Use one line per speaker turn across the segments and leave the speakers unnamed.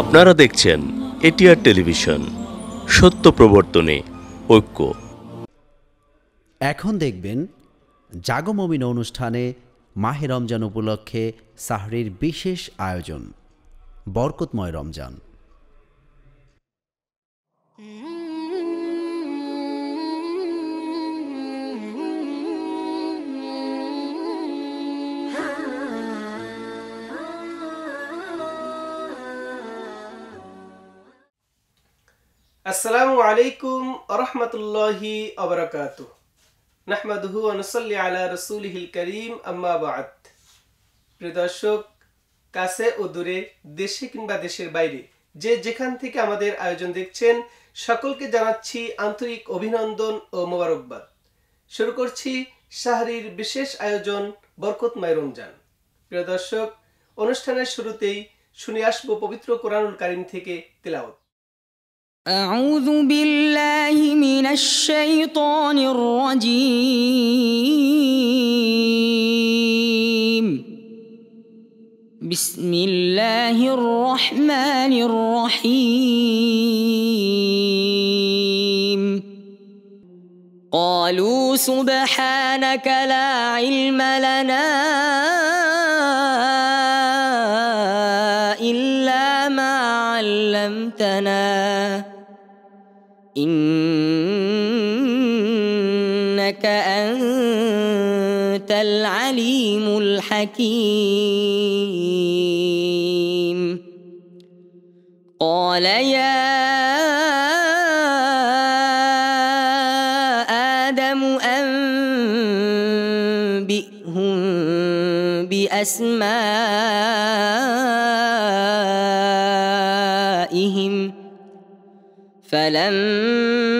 আপনারা দেখছেন ATR television সত্য প্রবর্তনে ঐক্য এখন দেখবেন জাগমমিন অনুষ্ঠানে মাহে রমজান উপলক্ষে সাহরির বিশেষ আয়োজন বরকতময় রমজান
আসসালামু আলাইকুম আরহামতুল্লাহি আবরাকাত নাহমাদুহু আনসল্লি আলা রসুলহিল করিম আম্মাবাদ প্রিয় দর্শক কাছে ও দূরে দেশে কিংবা দেশের বাইরে যে যেখান থেকে আমাদের আয়োজন দেখছেন সকলকে জানাচ্ছি আন্তরিক অভিনন্দন ও মোবারকবাদ শুরু করছি শাহরির বিশেষ আয়োজন বরকতময় রমজান প্রিয় দর্শক অনুষ্ঠানের শুরুতেই শুনে আসবো পবিত্র কোরআনুল কারিম থেকে তেলাওত
أعوذ بالله من الشيطان الرجيم بسم الله الرحمن الرحيم قالوا سبحانك لا علم لنا إلا ما علمتنا حكيم قال يا آدم أنبئهم بأسمائهم فلما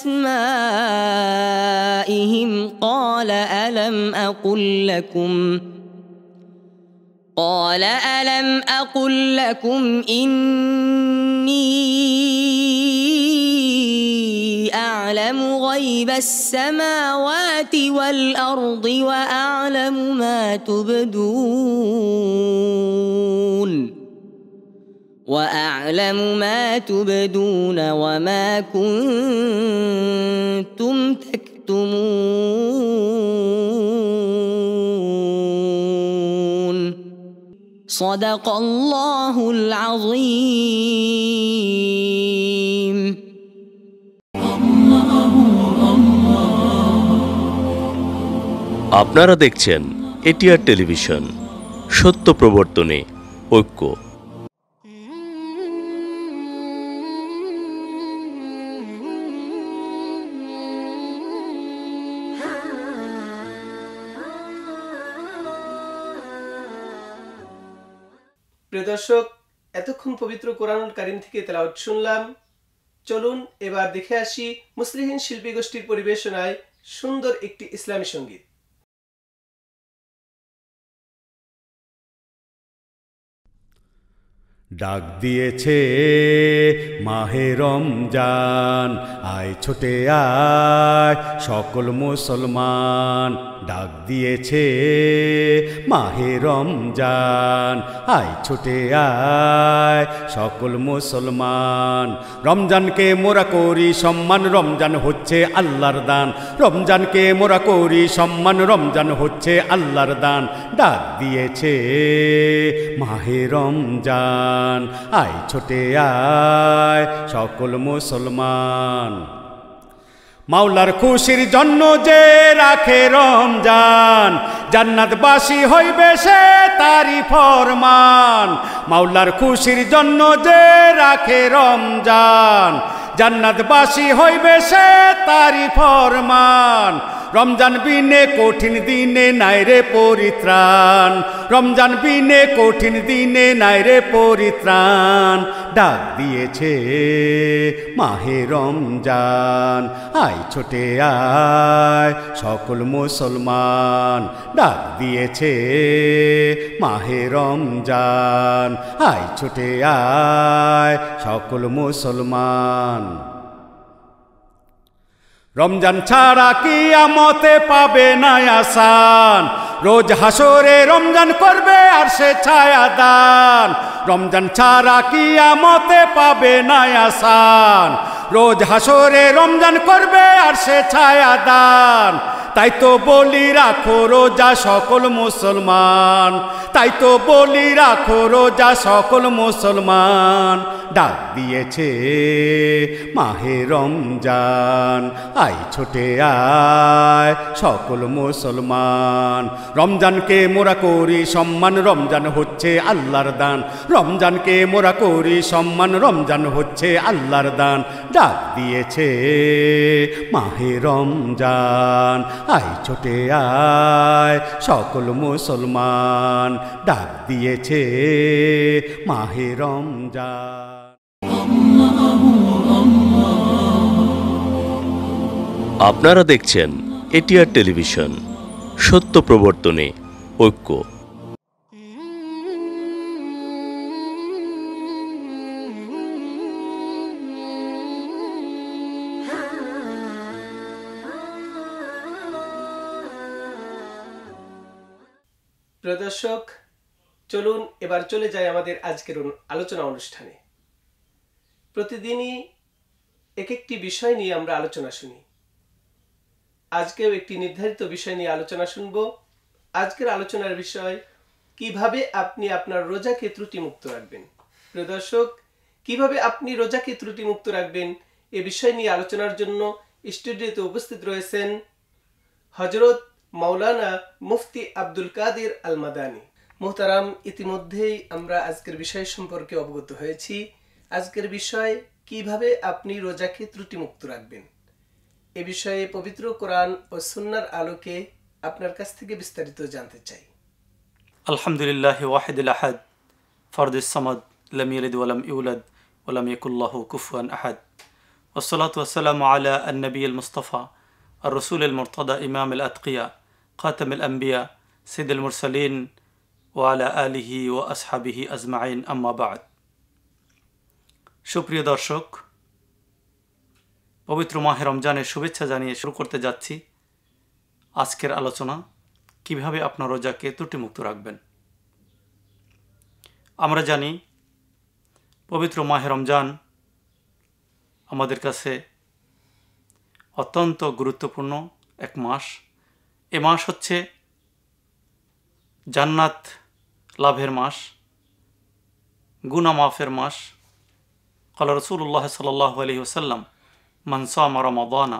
أسمائهم قال ألم أقل لكم قال ألم أقل لكم إني أعلم غيب السماوات والأرض وأعلم ما تبدون واعلم ما تبدون وما كنتم تكتمون صدق الله العظيم
আপনারা দেখছেন এটিআর টেলিভিশন সত্য প্রবর্তনে ঐক্য
প্রিয় দর্শক এতক্ষণ পবিত্র কোরআনুল কারিম থেকে তেলাওয়াত শুনলাম চলুন এবার দেখে আসি মুসলিহীন শিল্পী গোষ্ঠীর পরিবেশনায় সুন্দর একটি ইসলামী সঙ্গীত
ডাক দিয়েছে মাহে রমজান আয় ছোটে আয় সকল মুসলমান ডাক দিয়েছে মাহে রমজান আয় ছোটে আয় সকল মুসলমান রমজানকে মোরা করি সম্মান রমজান হচ্ছে আল্লাহর দান রমজানকে মোরা করি সম্মান রমজান হচ্ছে আল্লাহর দান ডাক দিয়েছে মাহে রমজান আয় ছোটে আয় সকল মুসলমান মাওলার খুশির জন্য যে রাখে রমজান জান্নাতবাসী হইবে সে তারি ফরমান মাওলার খুশির জন্য যে রাখে রমজান জান্নাতবাসী হইবে সে তারি ফরমান রমজান বিনে কঠিন দিনে নাই রে পরিত্রাণ রমজান বিনে কঠিন দিনে নাই রে পরিত্রাণ ডাক দিয়েছে মাহে রমজান আয় ছোটে আয় সকল মুসলমান ডাক দিয়েছে মাহে রমজান আয় ছোটে আয় সকল মুসলমান রমজান ছাড়া কি আমতে পাবে না আসান রোজ হাসরে রমজান করবে আর সে ছায়া দান রমজান ছাড়া কি আমতে পাবে না আসান রোজ হাসরে রমজান করবে আর সে ছায়া দান তাই তো বলি রাখো রোজা সকল মুসলমান তাই তো বলি রাখো রোজা সকল মুসলমান ডাক দিয়েছে মাহে রমজান আই ছোটে আয় সকল মুসলমান রমজানকে মোরা করি সম্মান রমজান হচ্ছে আল্লাহর দান রমজানকে মোরা করি সম্মান রমজান হচ্ছে আল্লাহর দান ডাক দিয়েছে মাহে রমজান আই ছোটে আয় সকল মুসলমান ডাক দিয়েছে মাহে রমজান
আপনারা দেখছেন এটিআর টেলিভিশন সত্য প্রবর্তনে ঐক্য
দর্শক চলুন এবার চলে যাই আমাদের আজকের আলোচনা অনুষ্ঠানে প্রতিদিনই এক একটি বিষয় নিয়ে আমরা আলোচনা শুনি আজকেও একটি নির্ধারিত বিষয় নিয়ে আলোচনা শুনব আজকের আলোচনার বিষয় কিভাবে আপনি আপনার রোজাকে ত্রুটিমুক্ত রাখবেন প্রিয় দর্শক কিভাবে আপনি রোজাকে ত্রুটিমুক্ত রাখবেন এ বিষয় নিয়ে আলোচনার জন্য স্টুডিওতে উপস্থিত রয়েছেন হজরত মৌলানা মুফতি আব্দুল কাদির আল মাদানী মোহতারাম ইতিমধ্যেই আমরা আজকের বিষয় সম্পর্কে অবগত হয়েছি আজকের বিষয় কিভাবে আপনি রোজাকে ত্রুটিমুক্ত রাখবেন এ বিষয়ে পবিত্র কোরআন ও সুন্নার আলোকে আপনার কাছ থেকে বিস্তারিত জানতে চাই
আলহামদুলিল্লাহ ওয়াহেদুল আহাদ ফরদিস সামাদ লাম ওয়ালাম ইউলাদ ওয়ালাম ইকুল্লাহ কুফুয়ান আহাদ আন والسلام على মুস্তফা المصطفى الرسول ইমাম إمام আতকিয়া খাতাম আম্বিয়া সিদুল মুরসালিন ওয়ালা আলিহি ও আসহাবিহি আজমাইন আম্মাবাদ সুপ্রিয় দর্শক পবিত্র মাহে রমজানের শুভেচ্ছা জানিয়ে শুরু করতে যাচ্ছি আজকের আলোচনা কিভাবে আপনার রোজাকে ত্রুটিমুক্ত রাখবেন আমরা জানি পবিত্র মাহে রমজান আমাদের কাছে অত্যন্ত গুরুত্বপূর্ণ এক মাস এ মাস হচ্ছে জান্নাত লাভের মাস গুনামাফের মাস কল রসুল্লাহ সাল্লাহ আলি ওসাল্লাম মনসা মারামাদানা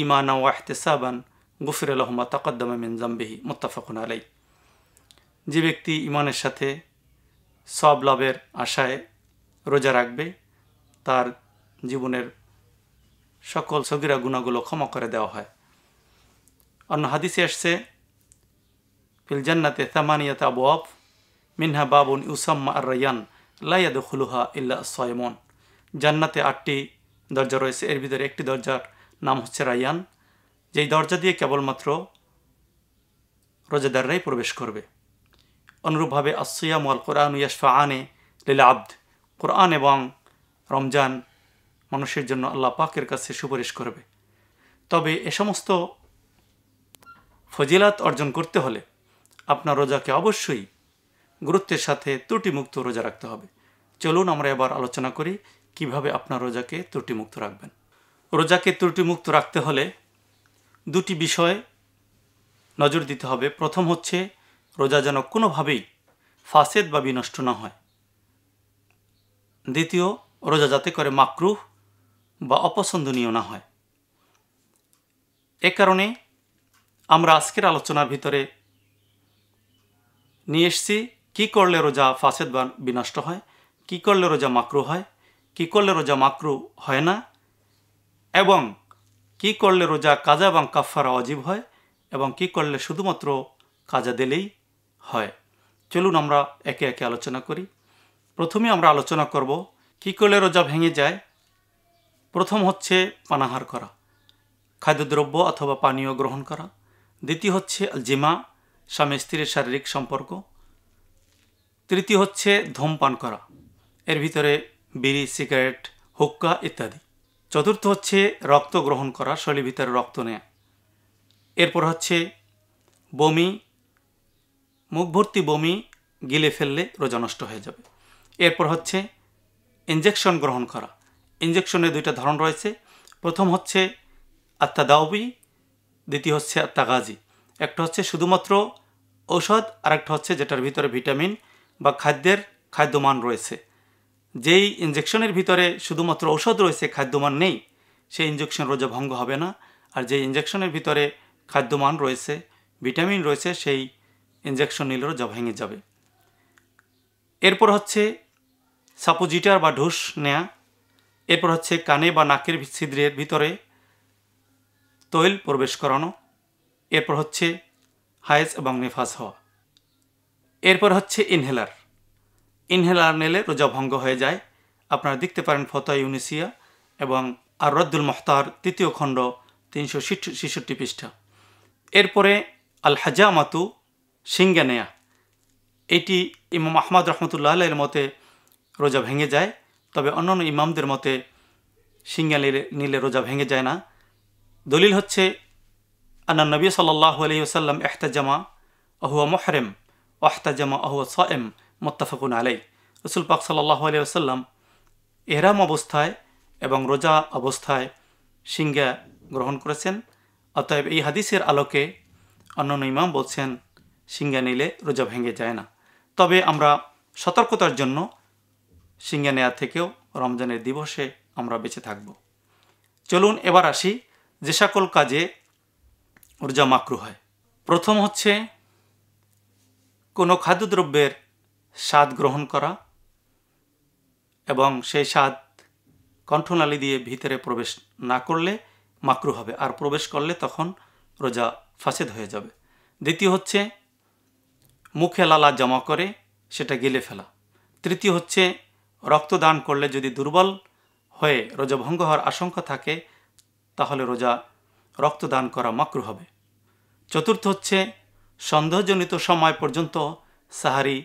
ইমানা ওয়াহতেসাবান গুফির আলহমা তাকদ্দমা মিনজাম্বিহি মুতাফাকুন আলাই যে ব্যক্তি ইমানের সাথে সব লাভের আশায় রোজা রাখবে তার জীবনের সকল সগিরা গুণাগুলো ক্ষমা করে দেওয়া হয় অন্য হাদিসে আসছে ফিল জান্নাতে আবু আফ মিনহা বাবুন ইউসাম্মা আর রায়ান লাইয়াদ খুলুহা ইল্লা সয়মন জান্নাতে আটটি দরজা রয়েছে এর ভিতরে একটি দরজার নাম হচ্ছে রায়ান যেই দরজা দিয়ে কেবলমাত্র রোজাদাররাই প্রবেশ করবে অনুরূপভাবে আসিয়াম আল কোরআন ইয়াসফা আনে লীলা আব্দ কোরআন এবং রমজান মানুষের জন্য আল্লাহ পাকের কাছে সুপারিশ করবে তবে এ সমস্ত ফজিলাত অর্জন করতে হলে আপনার রোজাকে অবশ্যই গুরুত্বের সাথে ত্রুটিমুক্ত রোজা রাখতে হবে চলুন আমরা এবার আলোচনা করি কিভাবে আপনার রোজাকে ত্রুটিমুক্ত রাখবেন রোজাকে ত্রুটিমুক্ত রাখতে হলে দুটি বিষয় নজর দিতে হবে প্রথম হচ্ছে রোজা যেন কোনোভাবেই ফাসেদ বা বিনষ্ট না হয় দ্বিতীয় রোজা যাতে করে মাকরুহ বা অপছন্দনীয় না হয় এ কারণে আমরা আজকের আলোচনার ভিতরে নিয়ে এসছি কী করলে রোজা ফাসেদ বিনষ্ট হয় কী করলে রোজা মাকরু হয় কী করলে রোজা মাকরু হয় না এবং কি করলে রোজা কাজা এবং কাফারা অজীব হয় এবং কি করলে শুধুমাত্র কাজা দিলেই হয় চলুন আমরা একে একে আলোচনা করি প্রথমে আমরা আলোচনা করব কি করলে রোজা ভেঙে যায় প্রথম হচ্ছে পানাহার করা খাদ্যদ্রব্য অথবা পানীয় গ্রহণ করা দ্বিতীয় হচ্ছে জিমা স্বামী স্ত্রীর শারীরিক সম্পর্ক তৃতীয় হচ্ছে ধূমপান করা এর ভিতরে বিড়ি সিগারেট হুক্কা ইত্যাদি চতুর্থ হচ্ছে রক্ত গ্রহণ করা শরীরের ভিতরে রক্ত নেয়া এরপর হচ্ছে বমি মুখভর্তি বমি গিলে ফেললে রোজা নষ্ট হয়ে যাবে এরপর হচ্ছে ইঞ্জেকশন গ্রহণ করা ইঞ্জেকশনের দুইটা ধরন রয়েছে প্রথম হচ্ছে আত্মা দাওবি দ্বিতীয় হচ্ছে তাগাজি একটা হচ্ছে শুধুমাত্র ঔষধ আর একটা হচ্ছে যেটার ভিতরে ভিটামিন বা খাদ্যের খাদ্যমান রয়েছে যেই ইঞ্জেকশনের ভিতরে শুধুমাত্র ঔষধ রয়েছে খাদ্যমান নেই সেই ইঞ্জেকশন রোজা ভঙ্গ হবে না আর যে ইঞ্জেকশনের ভিতরে খাদ্যমান রয়েছে ভিটামিন রয়েছে সেই ইঞ্জেকশন নিলে রোজা ভেঙে যাবে এরপর হচ্ছে সাপোজিটার বা ঢুস নেয়া এরপর হচ্ছে কানে বা নাকের ছিদ্রের ভিতরে তৈল প্রবেশ করানো এরপর হচ্ছে হায়েজ এবং নিফাস হওয়া এরপর হচ্ছে ইনহেলার ইনহেলার নিলে রোজা ভঙ্গ হয়ে যায় আপনারা দেখতে পারেন ফতা ইউনিসিয়া এবং আর রদ্দুল মহতার তৃতীয় খণ্ড তিনশো ছিষট্টি পৃষ্ঠা এরপরে আল মাতু সিঙ্গা নেয়া এটি ইমাম আহমদ রহমতুল্লাহ এর মতে রোজা ভেঙে যায় তবে অন্যান্য ইমামদের মতে সিঙ্গা নিলে রোজা ভেঙে যায় না দলিল হচ্ছে আনা নবী সাল্লাহ আলী ওসাল্লাম এহতাজামা আহুয়া মোহরেম ওহতাজামা আহুয়া সএম মোত্তাফাকুন আলাই রসুল পাক সাল্লাহ আলী ওসাল্লাম এহরাম অবস্থায় এবং রোজা অবস্থায় সিঙ্গা গ্রহণ করেছেন অতএব এই হাদিসের আলোকে অন্যান্য ইমাম বলছেন সিঙ্গা নিলে রোজা ভেঙে যায় না তবে আমরা সতর্কতার জন্য সিঙ্গা নেয়া থেকেও রমজানের দিবসে আমরা বেঁচে থাকব চলুন এবার আসি যে সকল কাজে ওর মাকরু হয় প্রথম হচ্ছে কোনো খাদ্যদ্রব্যের স্বাদ গ্রহণ করা এবং সেই স্বাদ কণ্ঠনালী দিয়ে ভিতরে প্রবেশ না করলে মাকরু হবে আর প্রবেশ করলে তখন রোজা ফাসেদ হয়ে যাবে দ্বিতীয় হচ্ছে মুখে লালা জমা করে সেটা গিলে ফেলা তৃতীয় হচ্ছে রক্তদান করলে যদি দুর্বল হয়ে রোজা ভঙ্গ হওয়ার আশঙ্কা থাকে তাহলে রোজা রক্তদান করা মাকরু হবে চতুর্থ হচ্ছে সন্দেহজনিত সময় পর্যন্ত সাহারি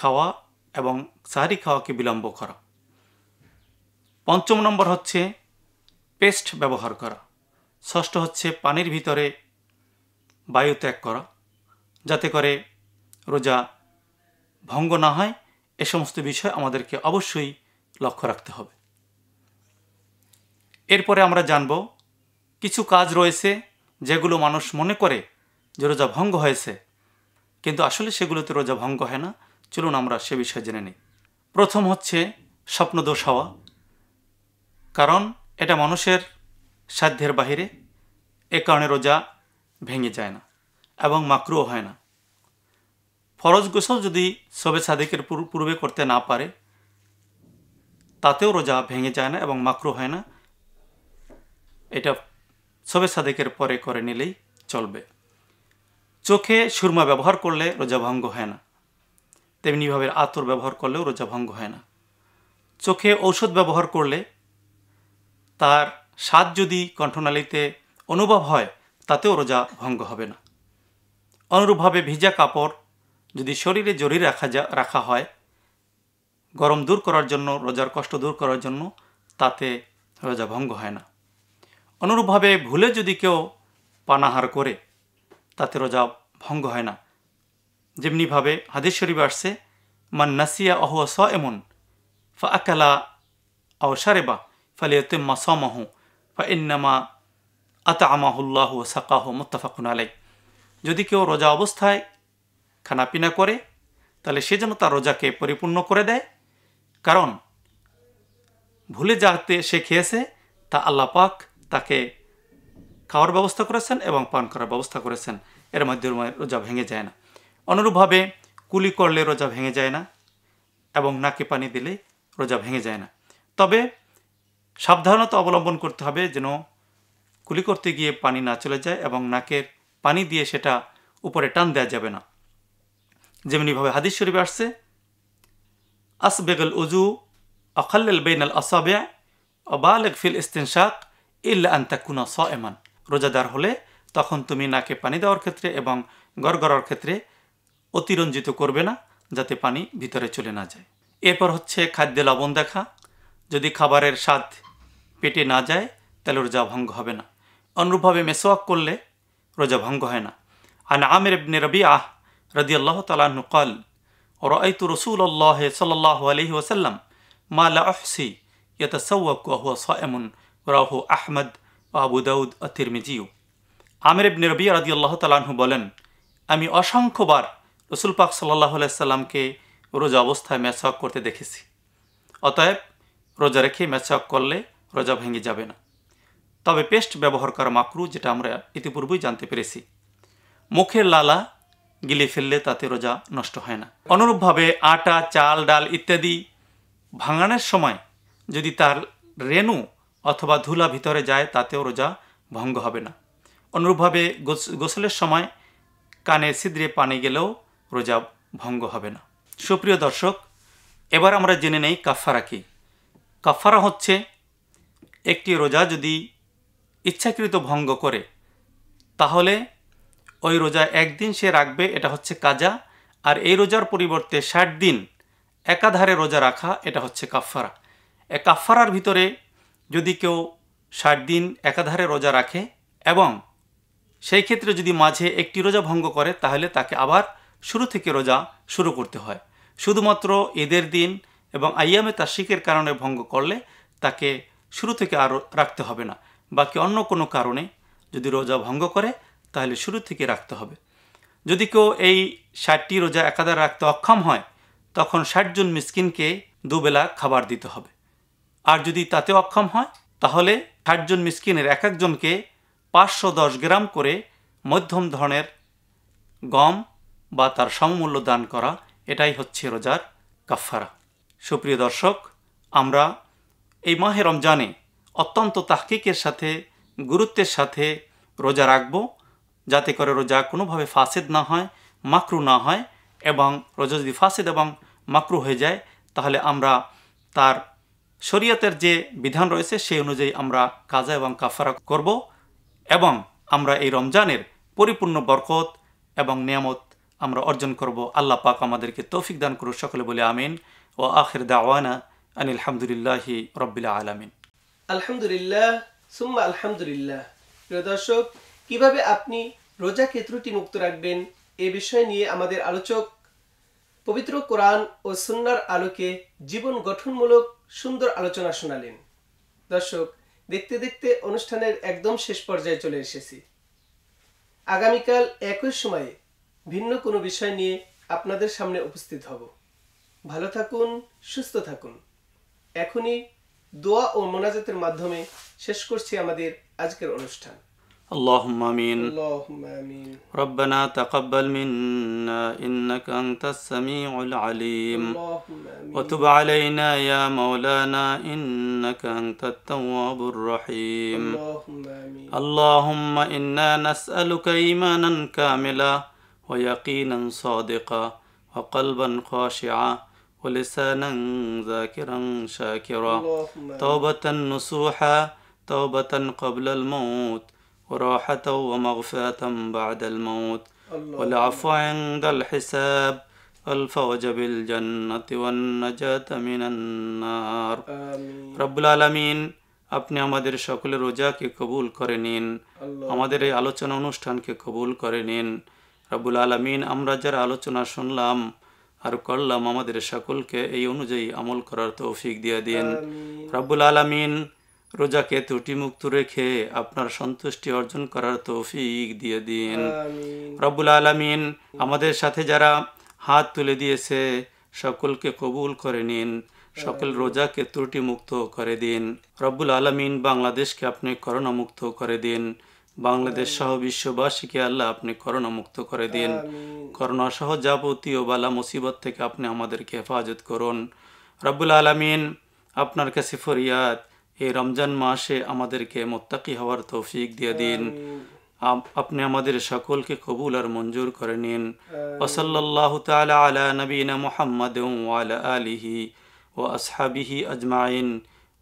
খাওয়া এবং সাহারি খাওয়াকে বিলম্ব করা পঞ্চম নম্বর হচ্ছে পেস্ট ব্যবহার করা ষষ্ঠ হচ্ছে পানির ভিতরে বায়ু ত্যাগ করা যাতে করে রোজা ভঙ্গ না হয় এ সমস্ত বিষয় আমাদেরকে অবশ্যই লক্ষ্য রাখতে হবে এরপরে আমরা জানব কিছু কাজ রয়েছে যেগুলো মানুষ মনে করে যে রোজা ভঙ্গ হয়েছে কিন্তু আসলে সেগুলোতে রোজা ভঙ্গ হয় না চলুন আমরা সে বিষয়ে জেনে নিই প্রথম হচ্ছে স্বপ্নদোষ হওয়া কারণ এটা মানুষের সাধ্যের বাহিরে এ কারণে রোজা ভেঙে যায় না এবং মাকরুও হয় না ফরজ গোসল যদি সবে সাদেকের পূর্বে করতে না পারে তাতেও রোজা ভেঙে যায় না এবং মাকরু হয় না এটা সবে সাদেকের পরে করে নিলেই চলবে চোখে সুরমা ব্যবহার করলে রোজা ভঙ্গ হয় না তেমনিভাবে আতর ব্যবহার করলেও রোজা ভঙ্গ হয় না চোখে ঔষধ ব্যবহার করলে তার স্বাদ যদি কণ্ঠনালীতে অনুভব হয় তাতেও রোজা ভঙ্গ হবে না অনুরূপভাবে ভিজা কাপড় যদি শরীরে জড়িয়ে রাখা যা রাখা হয় গরম দূর করার জন্য রোজার কষ্ট দূর করার জন্য তাতে রোজা ভঙ্গ হয় না অনুরূপভাবে ভুলে যদি কেউ পানাহার করে তাতে রোজা ভঙ্গ হয় না যেমনিভাবে হাদিস শরীফ আসছে মান নাসিয়া অহ স এমন ফা আকালা অসারেবা ফালিয়তে মাহু ফা ইন্নামা আতা আমাহুল্লাহ সাকাহ মোত্তাফাকুন আলাই যদি কেউ রোজা অবস্থায় খানাপিনা করে তাহলে সে যেন তার রোজাকে পরিপূর্ণ করে দেয় কারণ ভুলে যাতে সে খেয়েছে তা আল্লাপাক তাকে খাওয়ার ব্যবস্থা করেছেন এবং পান করার ব্যবস্থা করেছেন এর মাধ্যমে রোজা ভেঙে যায় না অনুরূপভাবে কুলি করলে রোজা ভেঙে যায় না এবং নাকে পানি দিলে রোজা ভেঙে যায় না তবে সাবধানতা অবলম্বন করতে হবে যেন কুলি করতে গিয়ে পানি না চলে যায় এবং নাকের পানি দিয়ে সেটা উপরে টান দেওয়া যাবে না যেমনিভাবে হাদিস শরীফ আসছে আসবেগল উজু আখাল্লেল বেইনাল আসাবে অবালেগ ফিল ইস্তিনশাক ইল্লা আন্তাকুনা স এমান রোজাদার হলে তখন তুমি নাকে পানি দেওয়ার ক্ষেত্রে এবং গড়গড়ার ক্ষেত্রে অতিরঞ্জিত করবে না যাতে পানি ভিতরে চলে না যায় এরপর হচ্ছে খাদ্যে লবণ দেখা যদি খাবারের স্বাদ পেটে না যায় তাহলে রোজা ভঙ্গ হবে না অনুরূপভাবে মেসোয়াক করলে রোজা ভঙ্গ হয় না আর আমের ইবনে রবি আহ রদি আল্লাহ তালাহু কল আইতু রসুল আল্লাহ সাল্লাহ আলহি ওসাল্লাম মা লা আহসি সৌ ওয়া স সাইমুন রাহু আহমদ আবুদাউদ দাউদ তিরমিজিউ আমির ইবনে রবি রাদি আল্লাহ তালাহু বলেন আমি অসংখ্যবার রসুল পাক সাল্লাহ সাল্লামকে রোজা অবস্থায় ম্যাচক করতে দেখেছি অতএব রোজা রেখে ম্যাচক করলে রোজা ভেঙে যাবে না তবে পেস্ট ব্যবহার করা মাকরু যেটা আমরা ইতিপূর্বেই জানতে পেরেছি মুখের লালা গিলে ফেললে তাতে রোজা নষ্ট হয় না অনুরূপভাবে আটা চাল ডাল ইত্যাদি ভাঙানোর সময় যদি তার রেণু অথবা ধুলা ভিতরে যায় তাতেও রোজা ভঙ্গ হবে না অনুরূপভাবে গোসলের সময় কানে সিদ্রে পানি গেলেও রোজা ভঙ্গ হবে না সুপ্রিয় দর্শক এবার আমরা জেনে নেই কাফারা কি কাফারা হচ্ছে একটি রোজা যদি ইচ্ছাকৃত ভঙ্গ করে তাহলে ওই রোজা একদিন সে রাখবে এটা হচ্ছে কাজা আর এই রোজার পরিবর্তে ষাট দিন একাধারে রোজা রাখা এটা হচ্ছে কাফারা এ কাফারার ভিতরে যদি কেউ ষাট দিন একাধারে রোজা রাখে এবং সেই ক্ষেত্রে যদি মাঝে একটি রোজা ভঙ্গ করে তাহলে তাকে আবার শুরু থেকে রোজা শুরু করতে হয় শুধুমাত্র ঈদের দিন এবং আইয়ামে শিখের কারণে ভঙ্গ করলে তাকে শুরু থেকে আরও রাখতে হবে না বাকি অন্য কোনো কারণে যদি রোজা ভঙ্গ করে তাহলে শুরু থেকে রাখতে হবে যদি কেউ এই ষাটটি রোজা একাধারে রাখতে অক্ষম হয় তখন ষাটজন মিসকিনকে দুবেলা খাবার দিতে হবে আর যদি তাতে অক্ষম হয় তাহলে ষাটজন মিসকিনের এক একজনকে পাঁচশো দশ গ্রাম করে মধ্যম ধরনের গম বা তার সমমূল্য দান করা এটাই হচ্ছে রোজার কাফারা সুপ্রিয় দর্শক আমরা এই মাহে রমজানে অত্যন্ত তাহকিকের সাথে গুরুত্বের সাথে রোজা রাখব যাতে করে রোজা কোনোভাবে ফাসেদ না হয় মাকরু না হয় এবং রোজা যদি ফাসেদ এবং মাকরু হয়ে যায় তাহলে আমরা তার শরীয়তের যে বিধান রয়েছে সেই অনুযায়ী আমরা কাজা এবং কাফারা করব এবং আমরা এই রমজানের পরিপূর্ণ বরকত এবং নিয়ামত আমরা অর্জন করব আল্লাহ পাক আমাদেরকে তৌফিক দান করুক সকলে বলে আমিন ও আখির দাওয়ানা আনিল আলহামদুলিল্লাহ রব্বিল্লা আলমিন
আলহামদুলিল্লাহ সুম্মা আলহামদুলিল্লাহ প্রিয় দর্শক কিভাবে আপনি রোজাকে ত্রুটি মুক্ত রাখবেন এ বিষয় নিয়ে আমাদের আলোচক পবিত্র কোরআন ও সুন্নার আলোকে জীবন গঠনমূলক সুন্দর আলোচনা শোনালেন দর্শক দেখতে দেখতে অনুষ্ঠানের একদম শেষ পর্যায়ে চলে এসেছি আগামীকাল একই সময়ে ভিন্ন কোনো বিষয় নিয়ে আপনাদের সামনে উপস্থিত হব ভালো থাকুন সুস্থ থাকুন এখনই দোয়া ও মোনাজাতের মাধ্যমে শেষ করছি আমাদের আজকের অনুষ্ঠান
اللهم امين
اللهم امين
ربنا تقبل منا انك انت السميع العليم اللهم امين وتب علينا يا مولانا انك انت التواب الرحيم اللهم امين اللهم انا نسالك ايمانا كاملا ويقينا صادقا وقلبا خاشعا ولسانا ذاكرا شاكرا توبه نصوحا توبه قبل الموت وراحة ومغفرة بعد الموت والعفو عند الحساب الفوج بالجنة والنجاة من النار رب العالمين আপনি আমাদের সকলের রোজাকে কবুল করে নিন আমাদের এই আলোচনা অনুষ্ঠানকে কবুল করে নিন রাবুল আলমিন আমরা যারা আলোচনা শুনলাম আর করলাম আমাদের সকলকে এই অনুযায়ী আমল করার তৌফিক দিয়ে দিন রাবুল আলমিন রোজাকে ত্রুটিমুক্ত রেখে আপনার সন্তুষ্টি অর্জন করার তৌফিক দিয়ে দিন রব্বুল আলমিন আমাদের সাথে যারা হাত তুলে দিয়েছে সকলকে কবুল করে নিন সকল রোজাকে ত্রুটিমুক্ত করে দিন রব্বুল আলমিন বাংলাদেশকে আপনি করোনা মুক্ত করে দিন বাংলাদেশ সহ বিশ্ববাসীকে আল্লাহ আপনি করোনা মুক্ত করে দিন করোনা সহ যাবতীয় বালা মুসিবত থেকে আপনি আমাদেরকে হেফাজত করুন রব্বুল আলমিন আপনার কাছে ফরিয়াদ এই রমজান মাসে আমাদেরকে মোত্তাকি হওয়ার তৌফিক দিয়ে দিন আপনি আমাদের সকলকে কবুল আর মঞ্জুর করে নিন ওসল্লাহ তালা আলা নবীন মোহাম্মদ আলা আলিহি ও আসহাবিহি আজমাইন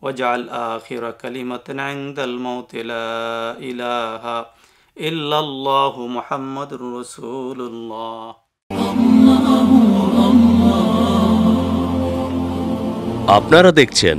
وجعل آخر আখির عند الموت لا إله إلا الله محمد رسول الله আপনারা দেখছেন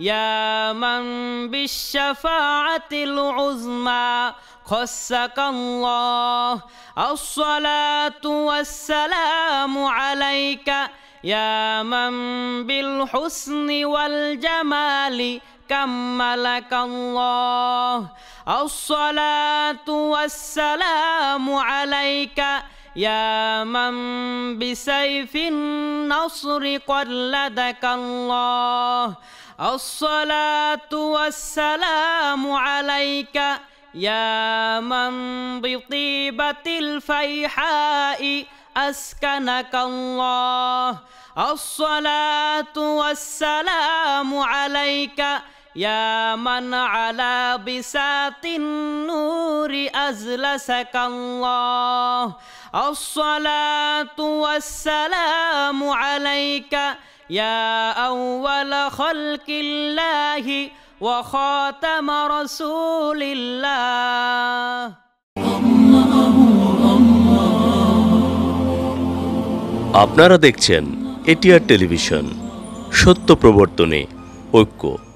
يا من بالشفاعة العظمى خصك الله الصلاة والسلام عليك يا من بالحسن والجمال كملك الله الصلاة والسلام عليك يا من بسيف النصر قد لدك الله الصلاة والسلام عليك يا من بطيبة الفيحاء أسكنك الله الصلاة والسلام عليك يا من على بساط النور أزلسك الله الصلاة والسلام عليك يا أول خلق الله وخاتم رسول الله
আপনারা দেখছেন এটিআর টেলিভিশন সত্য প্রবর্তনে ঐক্য